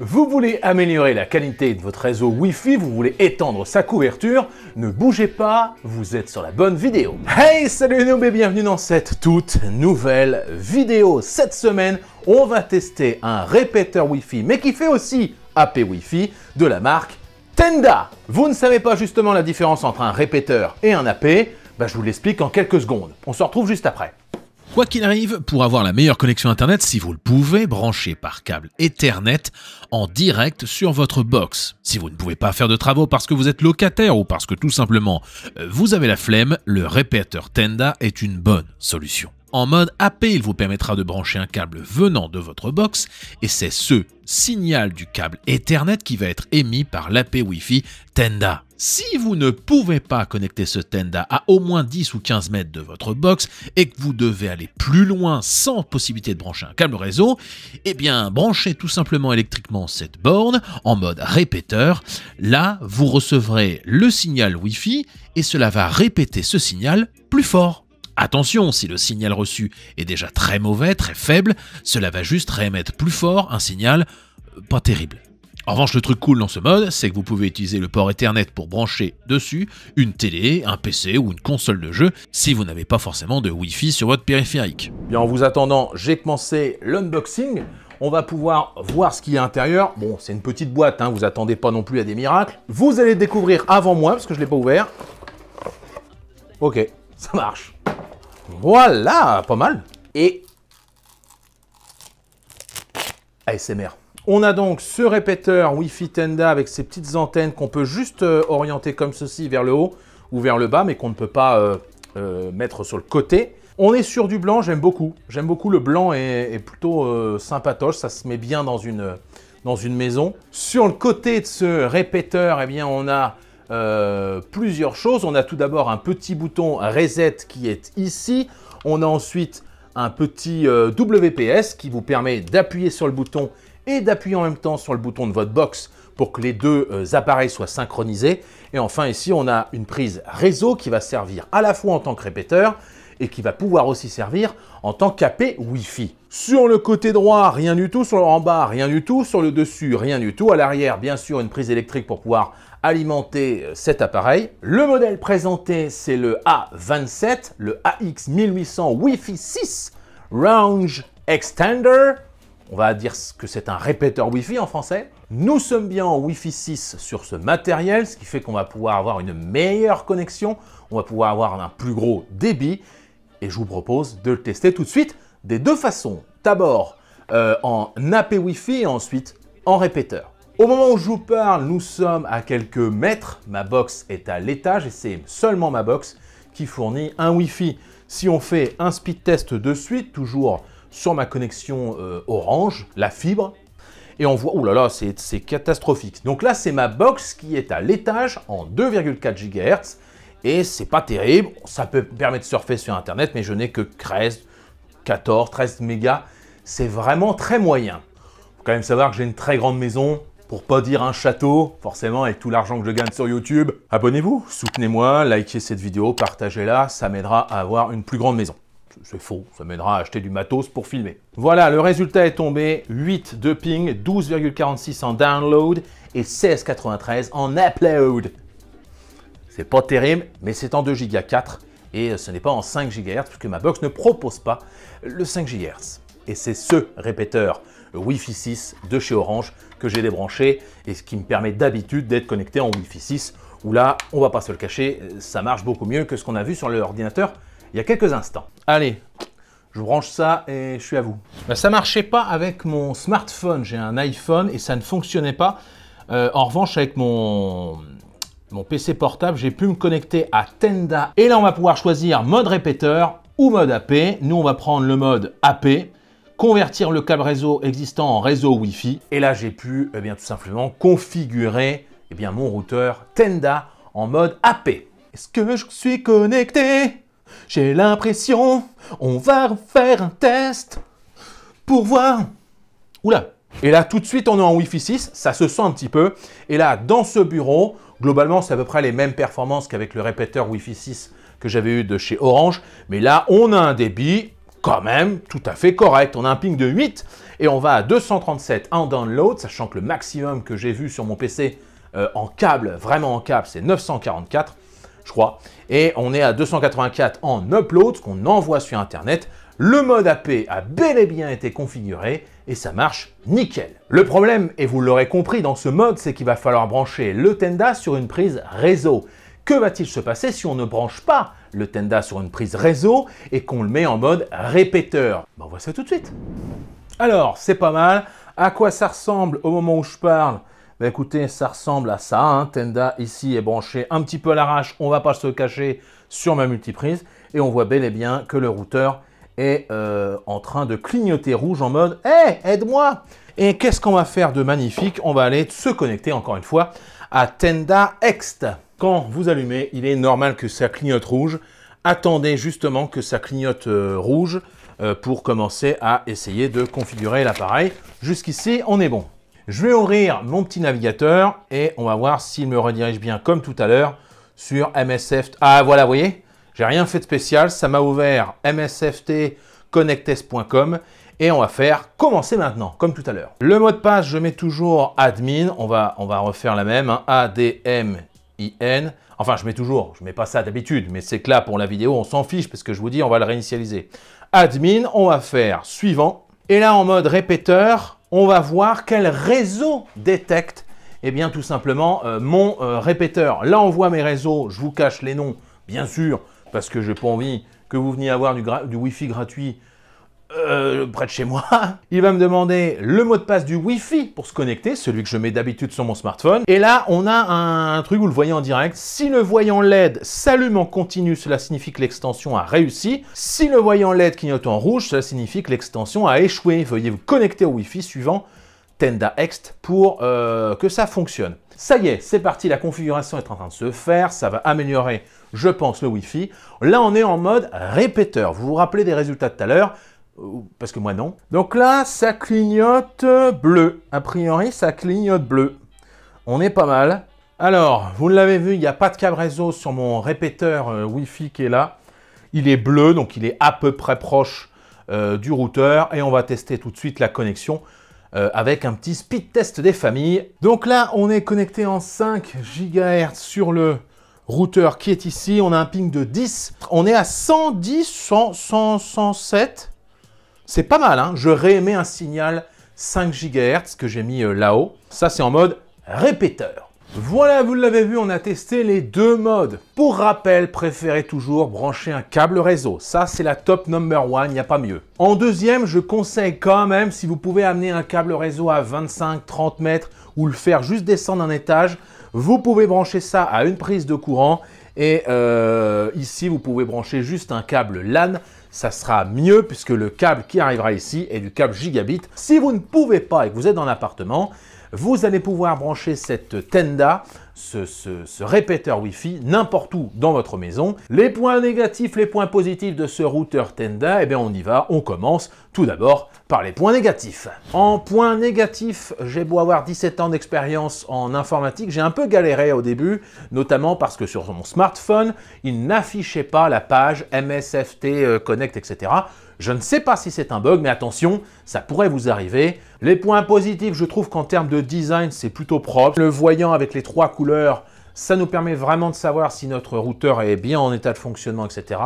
Vous voulez améliorer la qualité de votre réseau Wi-Fi, vous voulez étendre sa couverture, ne bougez pas, vous êtes sur la bonne vidéo. Hey, salut Noob et bienvenue dans cette toute nouvelle vidéo. Cette semaine, on va tester un répéteur Wi-Fi, mais qui fait aussi AP Wi-Fi de la marque Tenda. Vous ne savez pas justement la différence entre un répéteur et un AP bah, je vous l'explique en quelques secondes. On se retrouve juste après. Quoi qu'il arrive, pour avoir la meilleure connexion Internet, si vous le pouvez, branchez par câble Ethernet en direct sur votre box. Si vous ne pouvez pas faire de travaux parce que vous êtes locataire ou parce que tout simplement euh, vous avez la flemme, le répéteur Tenda est une bonne solution. En mode AP, il vous permettra de brancher un câble venant de votre box et c'est ce signal du câble Ethernet qui va être émis par l'AP Wi-Fi Tenda. Si vous ne pouvez pas connecter ce tenda à au moins 10 ou 15 mètres de votre box et que vous devez aller plus loin sans possibilité de brancher un câble réseau, eh bien branchez tout simplement électriquement cette borne en mode répéteur. Là, vous recevrez le signal Wi-Fi et cela va répéter ce signal plus fort. Attention, si le signal reçu est déjà très mauvais, très faible, cela va juste réémettre plus fort un signal euh, pas terrible. En revanche, le truc cool dans ce mode, c'est que vous pouvez utiliser le port Ethernet pour brancher dessus une télé, un PC ou une console de jeu si vous n'avez pas forcément de Wi-Fi sur votre périphérique. Bien, en vous attendant, j'ai commencé l'unboxing. On va pouvoir voir ce qu'il y a à l'intérieur. Bon, c'est une petite boîte, hein, vous attendez pas non plus à des miracles. Vous allez découvrir avant moi, parce que je ne l'ai pas ouvert. Ok, ça marche. Voilà, pas mal. Et... ASMR. On a donc ce répéteur Wi-Fi Tenda avec ses petites antennes qu'on peut juste euh, orienter comme ceci vers le haut ou vers le bas, mais qu'on ne peut pas euh, euh, mettre sur le côté. On est sur du blanc, j'aime beaucoup. J'aime beaucoup, le blanc est, plutôt sympatoche, ça se met bien dans une, dans une maison. Sur le côté de ce répéteur, eh bien, on a plusieurs choses. On a tout d'abord un petit bouton reset qui est ici. On a ensuite un petit WPS qui vous permet d'appuyer sur le bouton et d'appuyer en même temps sur le bouton de votre box pour que les deux euh, appareils soient synchronisés. Et enfin ici, on a une prise réseau qui va servir à la fois en tant que répéteur et qui va pouvoir aussi servir en tant qu'AP Wi-Fi. Sur le côté droit, rien du tout. Sur le en bas, rien du tout. Sur le dessus, rien du tout. À l'arrière, bien sûr, une prise électrique pour pouvoir alimenter euh, cet appareil. Le modèle présenté, c'est le A27, le AX1800 Wi-Fi 6 Range Extender on va dire que c'est un répéteur Wi-Fi en français. Nous sommes bien en Wi-Fi 6 sur ce matériel, ce qui fait qu'on va pouvoir avoir une meilleure connexion, on va pouvoir avoir un plus gros débit, et je vous propose de le tester tout de suite des deux façons. D'abord euh, en AP Wi-Fi et ensuite en répéteur. Au moment où je vous parle, nous sommes à quelques mètres. Ma box est à l'étage et c'est seulement ma box qui fournit un Wi-Fi. Si on fait un speed test de suite, toujours sur ma connexion euh, Orange, la fibre, et on voit, oulala, là là, c'est catastrophique. Donc là, c'est ma box qui est à l'étage en 2,4 GHz, et c'est pas terrible, ça peut permettre de surfer sur Internet, mais je n'ai que 13, 14, 13 mégas, c'est vraiment très moyen. Faut quand même savoir que j'ai une très grande maison, pour pas dire un château, forcément avec tout l'argent que je gagne sur YouTube. Abonnez-vous, soutenez-moi, likez cette vidéo, partagez-la, ça m'aidera à avoir une plus grande maison. C'est faux, ça m'aidera à acheter du matos pour filmer. Voilà, le résultat est tombé, 8 de ping, 12,46 en download et 16,93 en upload. C'est pas terrible, mais c'est en 2 Go 4 et euh, ce n'est pas en 5 GHz puisque ma box ne propose pas le 5 GHz. Et c'est ce répéteur Wi-Fi 6 de chez Orange que j'ai débranché et ce qui me permet d'habitude d'être connecté en Wi-Fi 6 où là, on va pas se le cacher, ça marche beaucoup mieux que ce qu'on a vu sur l'ordinateur il y a quelques instants. Allez, je branche ça et je suis à vous. Ça bah, ça marchait pas avec mon smartphone. J'ai un iPhone et ça ne fonctionnait pas. Euh, en revanche, avec mon, mon PC portable, j'ai pu me connecter à Tenda. Et là, on va pouvoir choisir mode répéteur ou mode AP. Nous, on va prendre le mode AP convertir le câble réseau existant en réseau Wi-Fi. Et là, j'ai pu eh bien, tout simplement configurer eh bien, mon routeur Tenda en mode AP. Est-ce que je suis connecté j'ai l'impression, on va faire un test pour voir. Oula Et là, tout de suite, on est en Wi-Fi 6, ça se sent un petit peu. Et là, dans ce bureau, globalement, c'est à peu près les mêmes performances qu'avec le répéteur Wi-Fi 6 que j'avais eu de chez Orange. Mais là, on a un débit quand même tout à fait correct. On a un ping de 8 et on va à 237 en download, sachant que le maximum que j'ai vu sur mon PC euh, en câble, vraiment en câble, c'est 944 je crois. Et on est à 284 en upload, ce qu'on envoie sur Internet. Le mode AP a bel et bien été configuré et ça marche nickel. Le problème, et vous l'aurez compris dans ce mode, c'est qu'il va falloir brancher le Tenda sur une prise réseau. Que va-t-il se passer si on ne branche pas le Tenda sur une prise réseau et qu'on le met en mode répéteur ben, On voit ça tout de suite. Alors, c'est pas mal. À quoi ça ressemble au moment où je parle bah, écoutez, ça ressemble à ça. Hein. Tenda ici est branché un petit peu à l'arrache, on va pas se cacher, sur ma multiprise. Et on voit bel et bien que le routeur est euh, en train de clignoter rouge en mode Hé, aide-moi !» Et qu'est-ce qu'on va faire de magnifique On va aller se connecter, encore une fois, à Tenda Ext. Quand vous allumez, il est normal que ça clignote rouge. Attendez justement que ça clignote euh, rouge euh, pour commencer à essayer de configurer l'appareil. Jusqu'ici, on est bon. Je vais ouvrir mon petit navigateur et on va voir s'il me redirige bien comme tout à l'heure sur MSFT. Ah voilà, vous voyez, j'ai rien fait de spécial, ça m'a ouvert msftconnectest.com et on va faire commencer maintenant, comme tout à l'heure. Le mot de passe, je mets toujours admin, on va, on va refaire la même, A-D-M-I-N. Hein. Enfin, je mets toujours, je mets pas ça d'habitude, mais c'est que là, pour la vidéo, on s'en fiche parce que je vous dis, on va le réinitialiser. Admin, on va faire suivant. Et là, en mode répéteur, on va voir quel réseau détecte et eh bien, tout simplement euh, mon euh, répéteur. Là, on voit mes réseaux, je vous cache les noms, bien sûr, parce que je n'ai pas envie que vous veniez avoir du Wi-Fi gratuit euh, près de chez moi. Il va me demander le mot de passe du Wi-Fi pour se connecter, celui que je mets d'habitude sur mon smartphone. Et là, on a un truc, vous le voyez en direct. Si le voyant LED s'allume en continu, cela signifie que l'extension a réussi. Si le voyant LED clignote en rouge, cela signifie que l'extension a échoué. Veuillez vous connecter au Wi-Fi suivant Tenda Ext pour euh, que ça fonctionne. Ça y est, c'est parti, la configuration est en train de se faire, ça va améliorer, je pense, le Wi-Fi. Là, on est en mode répéteur. Vous vous rappelez des résultats de tout à l'heure parce que moi, non. Donc là, ça clignote bleu. A priori, ça clignote bleu. On est pas mal. Alors, vous l'avez vu, il n'y a pas de câble réseau sur mon répéteur euh, Wi-Fi qui est là. Il est bleu, donc il est à peu près proche euh, du routeur. Et on va tester tout de suite la connexion euh, avec un petit speed test des familles. Donc là, on est connecté en 5 GHz sur le routeur qui est ici. On a un ping de 10. On est à 110, 100, 100 107. C'est pas mal, hein. je réémets un signal 5 GHz que j'ai mis euh, là-haut. Ça, c'est en mode répéteur. Voilà, vous l'avez vu, on a testé les deux modes. Pour rappel, préférez toujours brancher un câble réseau. Ça, c'est la top number one, il n'y a pas mieux. En deuxième, je conseille quand même, si vous pouvez amener un câble réseau à 25-30 mètres ou le faire juste descendre un étage, vous pouvez brancher ça à une prise de courant. Et euh, ici, vous pouvez brancher juste un câble LAN ça sera mieux puisque le câble qui arrivera ici est du câble gigabit. Si vous ne pouvez pas et que vous êtes dans l'appartement, vous allez pouvoir brancher cette Tenda ce, répéteur Wi-Fi n'importe où dans votre maison. Les points négatifs, les points positifs de ce routeur Tenda, eh bien on y va, on commence tout d'abord par les points négatifs. En point négatif, j'ai beau avoir 17 ans d'expérience en informatique, j'ai un peu galéré au début, notamment parce que sur mon smartphone, il n'affichait pas la page MSFT euh, Connect, etc. Je ne sais pas si c'est un bug, mais attention, ça pourrait vous arriver. Les points positifs, je trouve qu'en termes de design, c'est plutôt propre. Le voyant avec les trois couleurs, ça nous permet vraiment de savoir si notre routeur est bien en état de fonctionnement, etc.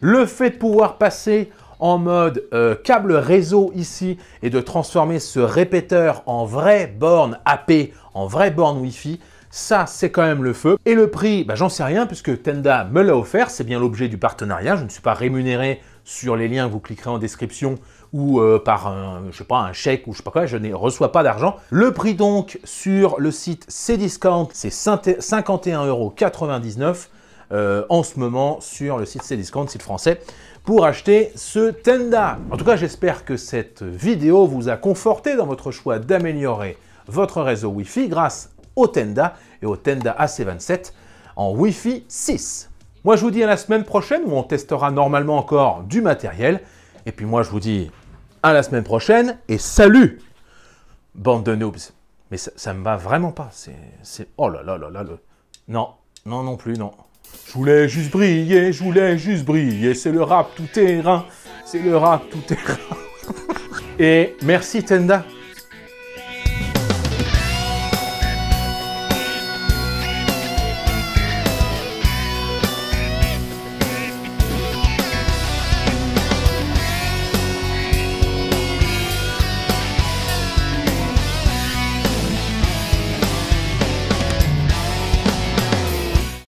Le fait de pouvoir passer en mode euh, câble réseau ici et de transformer ce répéteur en vrai borne AP, en vrai borne Wi-Fi, ça c'est quand même le feu. Et le prix, bah, j'en sais rien puisque Tenda me l'a offert, c'est bien l'objet du partenariat, je ne suis pas rémunéré sur les liens que vous cliquerez en description ou euh, par un, je sais un chèque ou je sais pas quoi, je ne reçois pas d'argent. Le prix donc sur le site Cdiscount, c'est 51,99€ euh, en ce moment sur le site Cdiscount, site français, pour acheter ce Tenda. En tout cas, j'espère que cette vidéo vous a conforté dans votre choix d'améliorer votre réseau Wi-Fi grâce au Tenda et au Tenda AC27 en Wi-Fi 6. Moi, je vous dis à la semaine prochaine où on testera normalement encore du matériel. Et puis moi, je vous dis à la semaine prochaine et salut, bande de noobs. Mais ça, me va vraiment pas. C'est. Oh là là là là. Non, non, non plus, non. Je voulais juste briller, je voulais juste briller. C'est le rap tout terrain. C'est le rap tout terrain. et merci Tenda